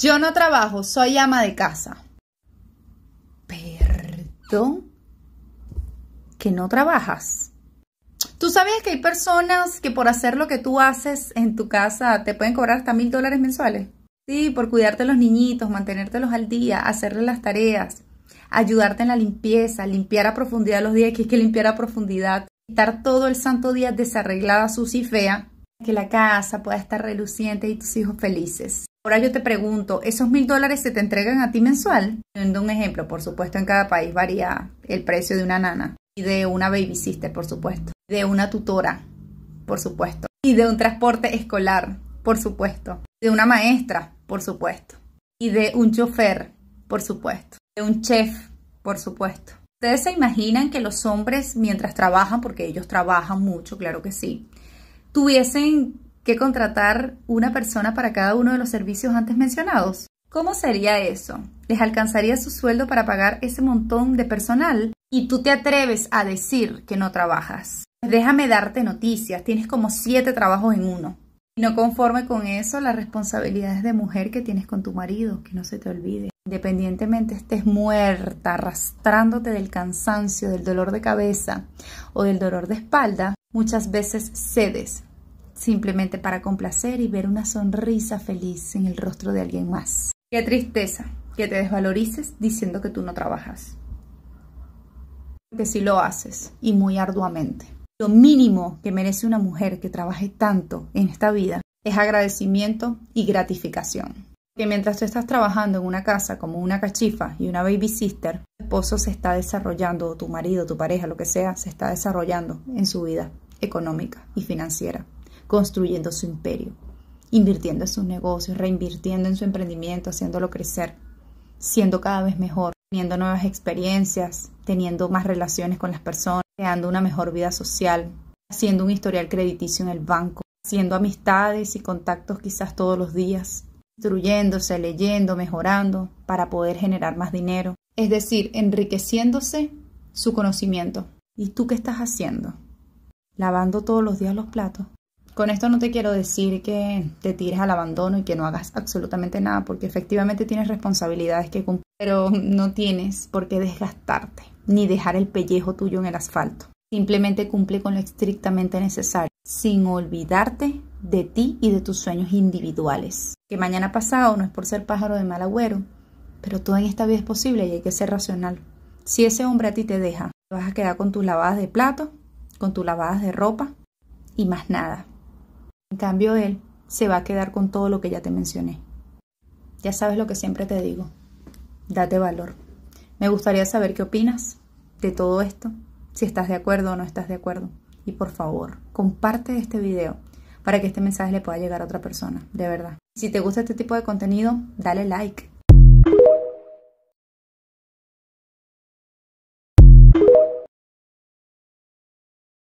Yo no trabajo, soy ama de casa. ¿Perdón? ¿Que no trabajas? ¿Tú sabías que hay personas que por hacer lo que tú haces en tu casa te pueden cobrar hasta mil dólares mensuales? Sí, por cuidarte los niñitos, mantenértelos al día, hacerle las tareas, ayudarte en la limpieza, limpiar a profundidad los días que hay que limpiar a profundidad, estar todo el santo día desarreglada, sucia y fea, que la casa pueda estar reluciente y tus hijos felices. Ahora yo te pregunto, ¿esos mil dólares se te entregan a ti mensual? Dando un ejemplo, por supuesto, en cada país varía el precio de una nana y de una babysitter, por supuesto, de una tutora, por supuesto, y de un transporte escolar, por supuesto, de una maestra, por supuesto, y de un chofer, por supuesto, de un chef, por supuesto. Ustedes se imaginan que los hombres, mientras trabajan, porque ellos trabajan mucho, claro que sí, tuviesen que contratar una persona para cada uno de los servicios antes mencionados. ¿Cómo sería eso? ¿Les alcanzaría su sueldo para pagar ese montón de personal? Y tú te atreves a decir que no trabajas. Déjame darte noticias, tienes como siete trabajos en uno. Y no conforme con eso, las responsabilidades de mujer que tienes con tu marido, que no se te olvide. Independientemente estés muerta, arrastrándote del cansancio, del dolor de cabeza o del dolor de espalda, muchas veces cedes, simplemente para complacer y ver una sonrisa feliz en el rostro de alguien más. Qué tristeza que te desvalorices diciendo que tú no trabajas. Que si lo haces y muy arduamente. Lo mínimo que merece una mujer que trabaje tanto en esta vida es agradecimiento y gratificación. Que mientras tú estás trabajando en una casa como una cachifa y una baby sister, tu esposo se está desarrollando, tu marido, tu pareja, lo que sea, se está desarrollando en su vida económica y financiera construyendo su imperio, invirtiendo en sus negocios, reinvirtiendo en su emprendimiento, haciéndolo crecer, siendo cada vez mejor, teniendo nuevas experiencias, teniendo más relaciones con las personas, creando una mejor vida social, haciendo un historial crediticio en el banco, haciendo amistades y contactos quizás todos los días, instruyéndose, leyendo, mejorando para poder generar más dinero, es decir, enriqueciéndose su conocimiento. ¿Y tú qué estás haciendo? ¿Lavando todos los días los platos? Con esto no te quiero decir que te tires al abandono y que no hagas absolutamente nada, porque efectivamente tienes responsabilidades que cumplir, pero no tienes por qué desgastarte ni dejar el pellejo tuyo en el asfalto. Simplemente cumple con lo estrictamente necesario, sin olvidarte de ti y de tus sueños individuales. Que mañana pasado no es por ser pájaro de mal agüero, pero todo en esta vida es posible y hay que ser racional. Si ese hombre a ti te deja, te vas a quedar con tus lavadas de plato, con tus lavadas de ropa y más nada. En cambio, él se va a quedar con todo lo que ya te mencioné. Ya sabes lo que siempre te digo. Date valor. Me gustaría saber qué opinas de todo esto, si estás de acuerdo o no estás de acuerdo. Y por favor, comparte este video para que este mensaje le pueda llegar a otra persona, de verdad. Si te gusta este tipo de contenido, dale like